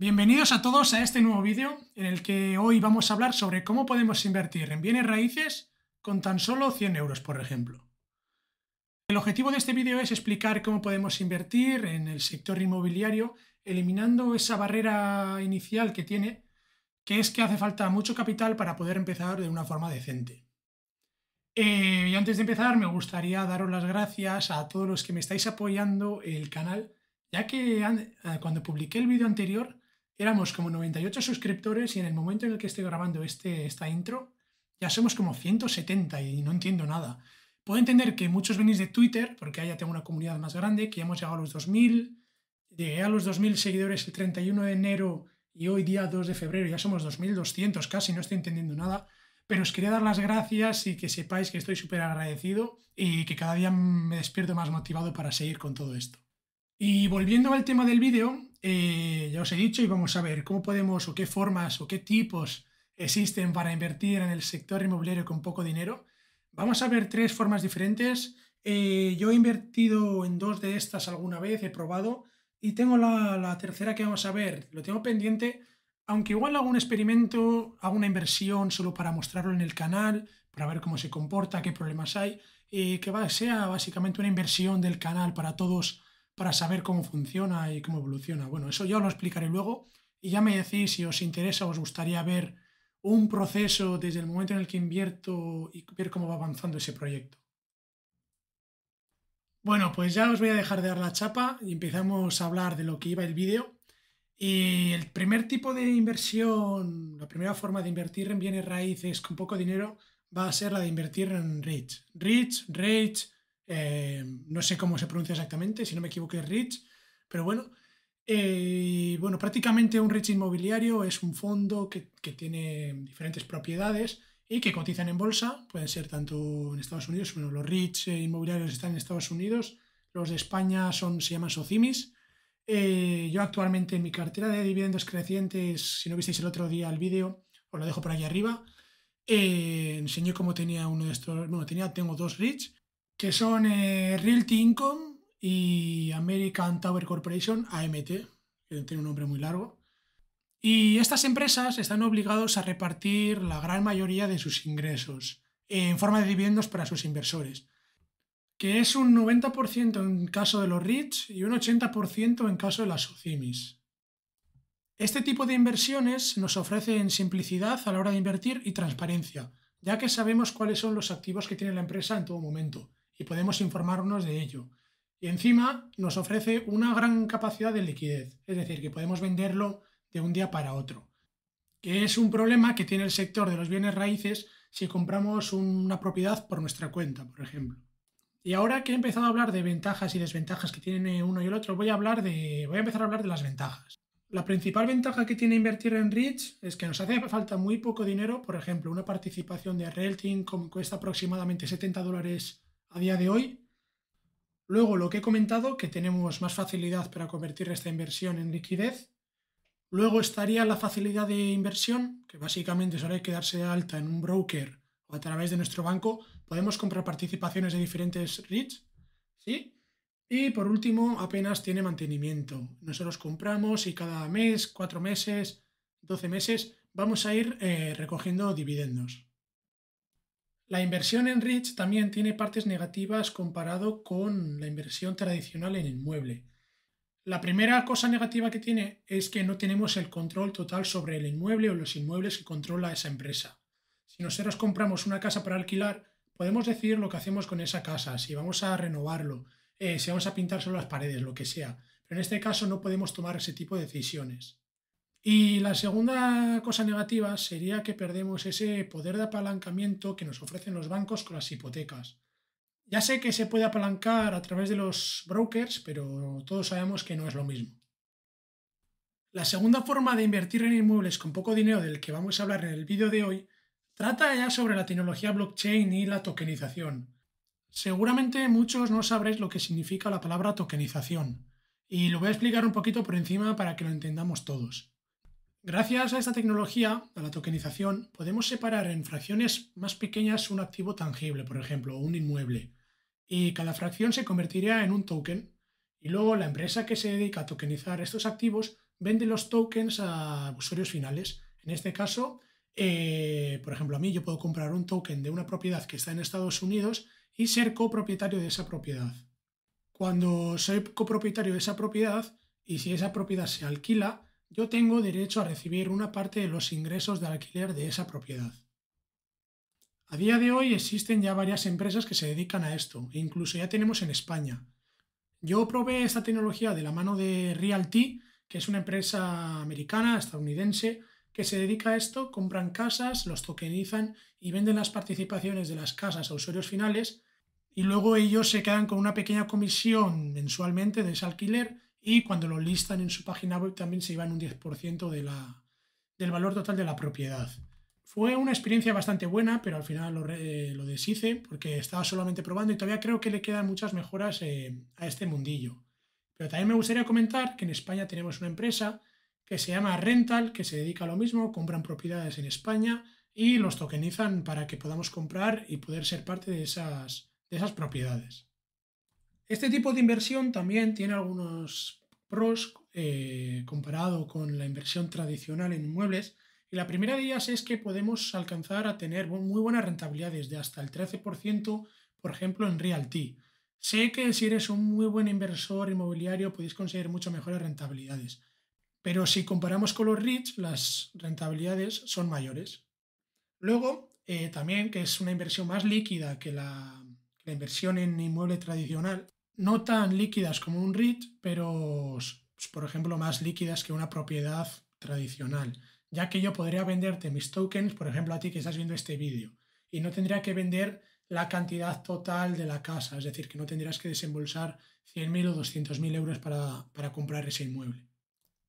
Bienvenidos a todos a este nuevo vídeo en el que hoy vamos a hablar sobre cómo podemos invertir en bienes raíces con tan solo 100 euros, por ejemplo. El objetivo de este vídeo es explicar cómo podemos invertir en el sector inmobiliario eliminando esa barrera inicial que tiene, que es que hace falta mucho capital para poder empezar de una forma decente. Eh, y antes de empezar me gustaría daros las gracias a todos los que me estáis apoyando el canal, ya que eh, cuando publiqué el vídeo anterior éramos como 98 suscriptores y en el momento en el que estoy grabando este, esta intro, ya somos como 170 y no entiendo nada. Puedo entender que muchos venís de Twitter, porque allá tengo una comunidad más grande, que ya hemos llegado a los 2000. Llegué a los 2000 seguidores el 31 de enero y hoy día 2 de febrero ya somos 2200 casi, no estoy entendiendo nada. Pero os quería dar las gracias y que sepáis que estoy súper agradecido y que cada día me despierto más motivado para seguir con todo esto. Y volviendo al tema del vídeo, eh, ya os he dicho y vamos a ver cómo podemos o qué formas o qué tipos existen para invertir en el sector inmobiliario con poco dinero. Vamos a ver tres formas diferentes. Eh, yo he invertido en dos de estas alguna vez, he probado y tengo la, tercera que vamos a ver. Lo tengo pendiente aunque igual hago un experimento, hago una inversión solo para mostrarlo en el canal, para ver cómo se comporta, qué problemas hay, eh, que sea básicamente una inversión del canal para todos para saber cómo funciona y cómo evoluciona. Bueno, eso ya lo explicaré luego y ya me decís si os interesa o os gustaría ver un proceso desde el momento en el que invierto y ver cómo va avanzando ese proyecto. Bueno, pues ya os voy a dejar de dar la chapa y empezamos a hablar de lo que iba el vídeo. Y el primer tipo de inversión, la primera forma de invertir en bienes raíces con poco dinero va a ser la de invertir en REITs. REITs, REITs, eh, no sé cómo se pronuncia exactamente, si no me equivoco es Rich, pero bueno. Eh, bueno, prácticamente un Rich inmobiliario es un fondo que, tiene diferentes propiedades y que cotizan en bolsa, pueden ser tanto en Estados Unidos, bueno, los Rich eh, inmobiliarios están en Estados Unidos, los de España son, se llaman Socimis. yo actualmente en mi cartera de dividendos crecientes, si no visteis el otro día el vídeo, os lo dejo por ahí arriba. enseñé cómo tenía uno de estos, bueno, tenía, tengo dos Rich que son eh, Realty Income y American Tower Corporation, AMT, que tiene un nombre muy largo. Y estas empresas están obligados a repartir la gran mayoría de sus ingresos en forma de dividendos para sus inversores, que es un 90% en caso de los REITs y un 80% en caso de las SOCIMIS. Este tipo de inversiones nos ofrecen simplicidad a la hora de invertir y transparencia, ya que sabemos cuáles son los activos que tiene la empresa en todo momento, y podemos informarnos de ello. Y encima nos ofrece una gran capacidad de liquidez, es decir, que podemos venderlo de un día para otro, que es un problema que tiene el sector de los bienes raíces si compramos una propiedad por nuestra cuenta, por ejemplo. Y ahora que he empezado a hablar de ventajas y desventajas que tiene uno y el otro, voy a hablar de voy a empezar a hablar de las ventajas. La principal ventaja que tiene invertir en REITs es que nos hace falta muy poco dinero, por ejemplo, una participación de Realty cuesta aproximadamente 70 dólares a día de hoy. Luego lo que he comentado, que tenemos más facilidad para convertir esta inversión en liquidez. Luego estaría la facilidad de inversión, que básicamente que quedarse de alta en un broker o a través de nuestro banco. Podemos comprar participaciones de diferentes REITs, ¿sí? Y por último, apenas tiene mantenimiento. Nosotros compramos y cada mes, cuatro meses, doce meses, vamos a ir eh, recogiendo dividendos. La inversión en REIT también tiene partes negativas comparado con la inversión tradicional en inmueble. La primera cosa negativa que tiene es que no tenemos el control total sobre el inmueble o los inmuebles que controla esa empresa. Si nosotros compramos una casa para alquilar, podemos decir lo que hacemos con esa casa, si vamos a renovarlo, eh, si vamos a pintar solo las paredes, lo que sea. Pero en este caso no podemos tomar ese tipo de decisiones. Y la segunda cosa negativa sería que perdemos ese poder de apalancamiento que nos ofrecen los bancos con las hipotecas. Ya sé que se puede apalancar a través de los brokers, pero todos sabemos que no es lo mismo. La segunda forma de invertir en inmuebles con poco dinero del que vamos a hablar en el vídeo de hoy trata ya sobre la tecnología blockchain y la tokenización. Seguramente muchos no sabréis lo que significa la palabra tokenización, y lo voy a explicar un poquito por encima para que lo entendamos todos. Gracias a esta tecnología, a la tokenización, podemos separar en fracciones más pequeñas un activo tangible, por ejemplo, un inmueble, y cada fracción se convertiría en un token, y luego la empresa que se dedica a tokenizar estos activos vende los tokens a usuarios finales. En este caso, eh, por ejemplo, a mí yo puedo comprar un token de una propiedad que está en Estados Unidos y ser copropietario de esa propiedad. Cuando soy copropietario de esa propiedad y si esa propiedad se alquila, yo tengo derecho a recibir una parte de los ingresos de alquiler de esa propiedad. A día de hoy existen ya varias empresas que se dedican a esto, e incluso ya tenemos en España. Yo probé esta tecnología de la mano de Realty, que es una empresa americana, estadounidense, que se dedica a esto, compran casas, los tokenizan y venden las participaciones de las casas a usuarios finales y luego ellos se quedan con una pequeña comisión mensualmente de ese alquiler y cuando lo listan en su página web también se iban un 10% del valor total de la propiedad. Fue una experiencia bastante buena, pero al final lo, eh, deshice porque estaba solamente probando y todavía creo que le quedan muchas mejoras eh, a este mundillo. Pero también me gustaría comentar que en España tenemos una empresa que se llama Rental, que se dedica a lo mismo, compran propiedades en España y los tokenizan para que podamos comprar y poder ser parte de esas, de esas propiedades. Este tipo de inversión también tiene algunos pros eh, comparado con la inversión tradicional en inmuebles. Y la primera de ellas es que podemos alcanzar a tener muy buenas rentabilidades de hasta el 13%, por ejemplo, en Realty. Sé que si eres un muy buen inversor inmobiliario podéis conseguir mucho mejores rentabilidades, pero si comparamos con los REITs, las rentabilidades son mayores. Luego, eh, también que es una inversión más líquida que la, la inversión en inmueble tradicional, no tan líquidas como un REIT, pero pues, por ejemplo más líquidas que una propiedad tradicional, ya que yo podría venderte mis tokens, por ejemplo a ti que estás viendo este vídeo, y no tendría que vender la cantidad total de la casa, es decir, que no tendrías que desembolsar 100.000 o 200.000 euros para, comprar ese inmueble.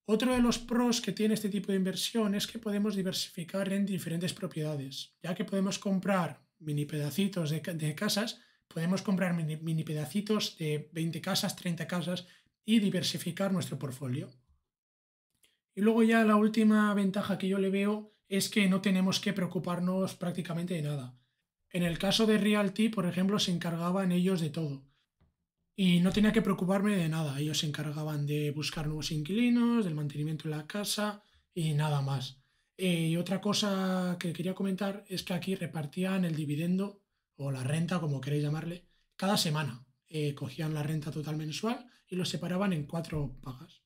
Otro de los pros que tiene este tipo de inversión es que podemos diversificar en diferentes propiedades, ya que podemos comprar mini pedacitos de casas podemos comprar mini, pedacitos de 20 casas, 30 casas y diversificar nuestro portfolio. Y luego ya la última ventaja que yo le veo es que no tenemos que preocuparnos prácticamente de nada. En el caso de Realty, por ejemplo, se encargaban ellos de todo. Y no tenía que preocuparme de nada. Ellos se encargaban de buscar nuevos inquilinos, del mantenimiento de la casa y nada más. Eh, y otra cosa que quería comentar es que aquí repartían el dividendo o la renta, como queréis llamarle, cada semana. Eh, cogían la renta total mensual y lo separaban en cuatro pagas.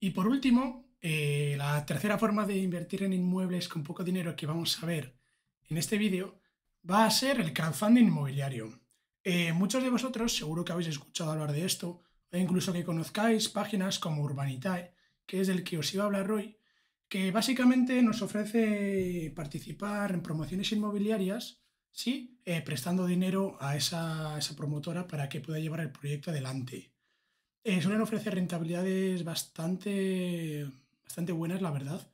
Y por último, eh, la tercera forma de invertir en inmuebles con poco dinero que vamos a ver en este vídeo va a ser el crowdfunding inmobiliario. Eh, muchos de vosotros seguro que habéis escuchado hablar de esto, e incluso que conozcáis páginas como Urbanitae, que es del que os iba a hablar hoy, que básicamente nos ofrece participar en promociones inmobiliarias ¿sí? Eh, prestando dinero a esa, esa, promotora para que pueda llevar el proyecto adelante. Eh, suelen ofrecer rentabilidades bastante, bastante buenas, la verdad,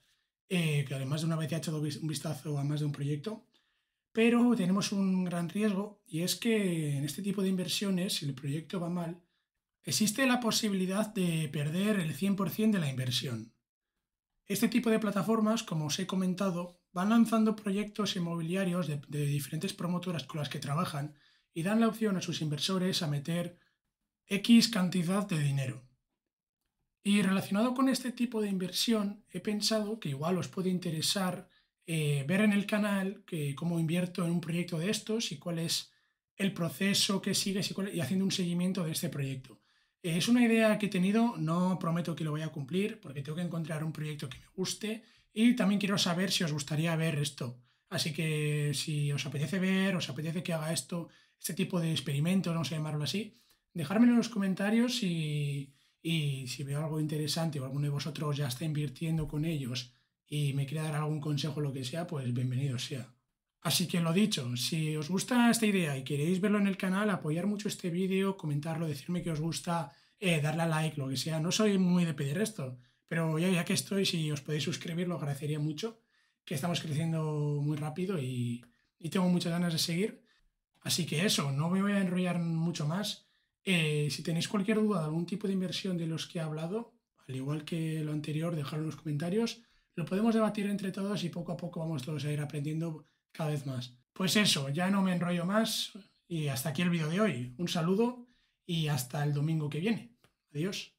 eh, que además de una vez ya he hecho un vistazo a más de un proyecto, pero tenemos un gran riesgo y es que en este tipo de inversiones, si el proyecto va mal, existe la posibilidad de perder el 100% de la inversión. Este tipo de plataformas, como os he comentado, van lanzando proyectos inmobiliarios de, diferentes promotoras con las que trabajan y dan la opción a sus inversores a meter X cantidad de dinero. Y relacionado con este tipo de inversión, he pensado que igual os puede interesar eh, ver en el canal que, cómo invierto en un proyecto de estos y cuál es el proceso que sigue y, haciendo un seguimiento de este proyecto. es una idea que he tenido, no prometo que lo voy a cumplir porque tengo que encontrar un proyecto que me guste y también quiero saber si os gustaría ver esto. Así que si os apetece ver, os apetece que haga esto, este tipo de experimento, no sé llamarlo así, dejármelo en los comentarios y, si veo algo interesante o alguno de vosotros ya está invirtiendo con ellos y me quiere dar algún consejo o lo que sea, pues bienvenido sea. Así que lo dicho, si os gusta esta idea y queréis verlo en el canal, apoyar mucho este vídeo, comentarlo, decirme que os gusta, eh, darle a like, lo que sea. No soy muy de pedir esto, pero ya, ya que estoy, si os podéis suscribir, lo agradecería mucho, que estamos creciendo muy rápido y, tengo muchas ganas de seguir. Así que eso, no me voy a enrollar mucho más. Eh, si tenéis cualquier duda de algún tipo de inversión de los que he hablado, al igual que lo anterior, dejadlo en los comentarios. Lo podemos debatir entre todos y poco a poco vamos todos a ir aprendiendo cada vez más. Pues eso, ya no me enrollo más y hasta aquí el vídeo de hoy. Un saludo y hasta el domingo que viene. Adiós.